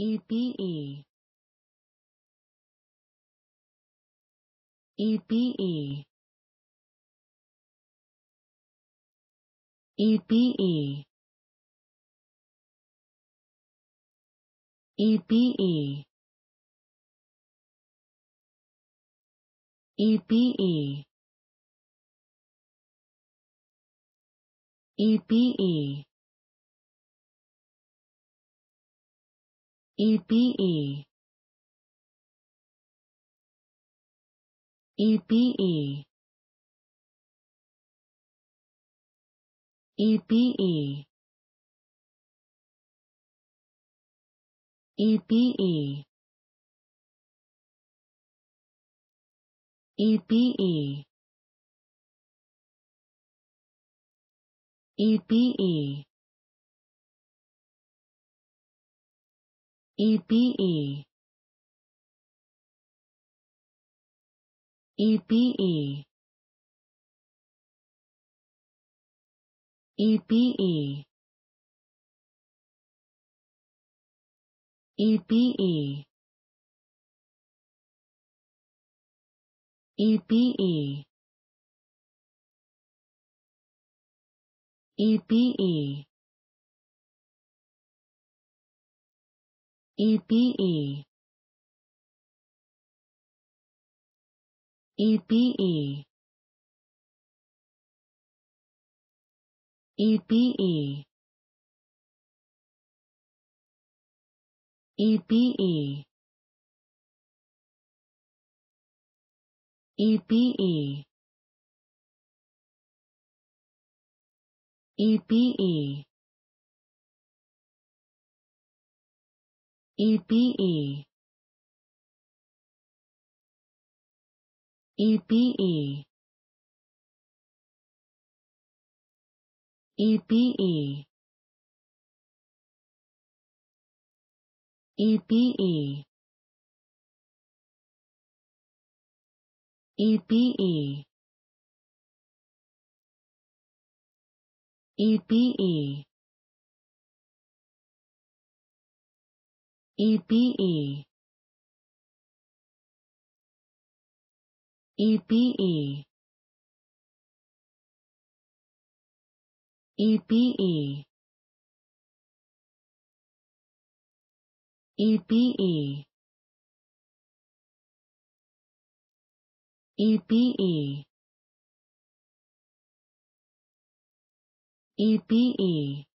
EBE EBE EBE EBE EBE EBE EBE EBE EBE EBE EBE EBE EBE EBE EBE EBE EBE EBE EBE EBE EBE EBE EBE EBE EBE EBE EBE EBE EBE EBE EBE EBE EBE EBE EBE EBE